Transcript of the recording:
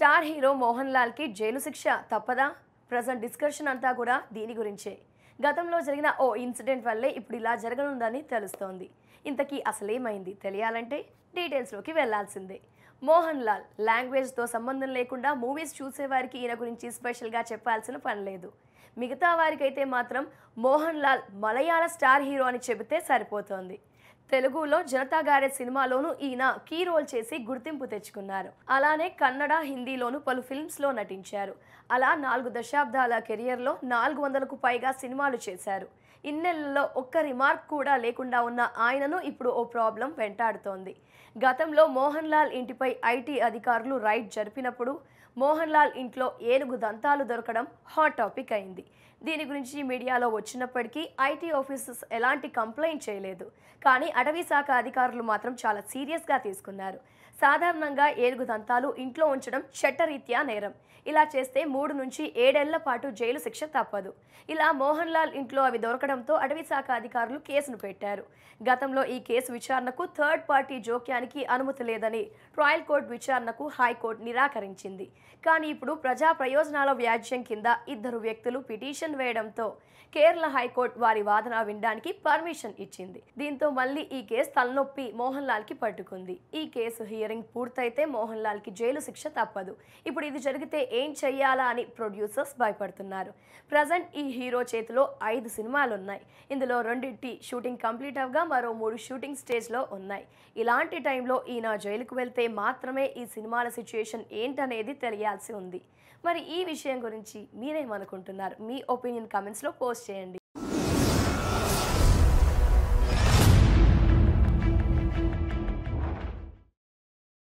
star hero Mohan లాల్కి జైలు శిక్ష తప్పదా ప్రజెంట్ డిస్కషన్ అంతా కూడా దీని గురించే గతంలో జరిగిన ఓ ఇన్సిడెంట్ వల్లే ఇప్పుడు ఇలా జరగనుందని తెలుస్తోంది ఇంతకీ అసలేమైంది తెలియాలంటే డీటెయిల్స్లోకి వెళ్లాల్సిందే మోహన్ లాల్ లాంగ్వేజ్తో సంబంధం లేకుండా మూవీస్ చూసేవారికి ఈయన గురించి స్పెషల్గా చెప్పాల్సిన పని లేదు మిగతా వారికైతే మాత్రం మోహన్ లాల్ మలయాళ స్టార్ హీరో అని చెబితే సరిపోతోంది తెలుగులో జనతా గారే సినిమాలోనూ ఈయన కీ రోల్ చేసి గుర్తింపు తెచ్చుకున్నారు అలానే కన్నడ హిందీలోనూ పలు ఫిల్మ్స్లో నటించారు అలా నాలుగు దశాబ్దాల కెరియర్లో నాలుగు వందలకు పైగా సినిమాలు చేశారు ఇన్నెళ్లలో ఒక్క రిమార్క్ కూడా లేకుండా ఉన్న ఆయనను ఇప్పుడు ఓ ప్రాబ్లం వెంటాడుతోంది గతంలో మోహన్ లాల్ ఇంటిపై ఐటీ అధికారులు రైడ్ జరిపినప్పుడు మోహన్ లాల్ ఇంట్లో ఏనుగు దంతాలు దొరకడం హాట్ టాపిక్ అయింది దీని గురించి మీడియాలో వచ్చినప్పటికీ ఐటీ ఆఫీసర్స్ ఎలాంటి కంప్లైంట్ చేయలేదు కానీ అటవీ శాఖ అధికారులు మాత్రం చాలా సీరియస్గా తీసుకున్నారు సాధారణంగా ఏనుగు దంతాలు ఇంట్లో ఉంచడం చట్టరీత్యా నేరం ఇలా చేస్తే మూడు నుంచి ఏడేళ్ల పాటు జైలు శిక్ష తప్పదు ఇలా మోహన్ లాల్ ఇంట్లో అవి దొరకడంతో అటవీ శాఖ అధికారులు కేసును పెట్టారు గతంలో ఈ కేసు విచారణకు థర్డ్ పార్టీ జోక్యానికి అనుమతి లేదని ట్రయల్ కోర్టు విచారణకు హైకోర్టు నిరాకరించింది కానీ ఇప్పుడు ప్రజా ప్రయోజనాల వ్యాజ్యం కింద ఇద్దరు వ్యక్తులు పిటిషన్ వేయడంతో కేరళ హైకోర్టు వారి వాదన వినడానికి పర్మిషన్ ఇచ్చింది దీంతో మళ్ళీ ఈ కేసు తలనొప్పి మోహన్ లాల్ కి పట్టుకుంది ఈ కేసు హియరింగ్ పూర్తయితే మోహన్ లాల్ కి జైలు శిక్ష తప్పదు ఇప్పుడు ఇది జరిగితే ఏం చెయ్యాలా అని ప్రొడ్యూసర్స్ భయపడుతున్నారు ప్రజెంట్ ఈ హీరో చేతిలో ఐదు సినిమాలు ఉన్నాయి ఇందులో రెండింటి షూటింగ్ కంప్లీట్ అవగా మరో మూడు షూటింగ్ స్టేజ్లో ఉన్నాయి ఇలాంటి టైంలో ఈయన జైలుకు వెళ్తే మాత్రమే ఈ సినిమాల సిచ్యుయేషన్ ఏంటనేది తెలియాల్సి ఉంది మరి ఈ విషయం గురించి మీరేమనుకుంటున్నారు మీ ఒపీనియన్ కమెంట్స్లో పోస్ట్ చేయండి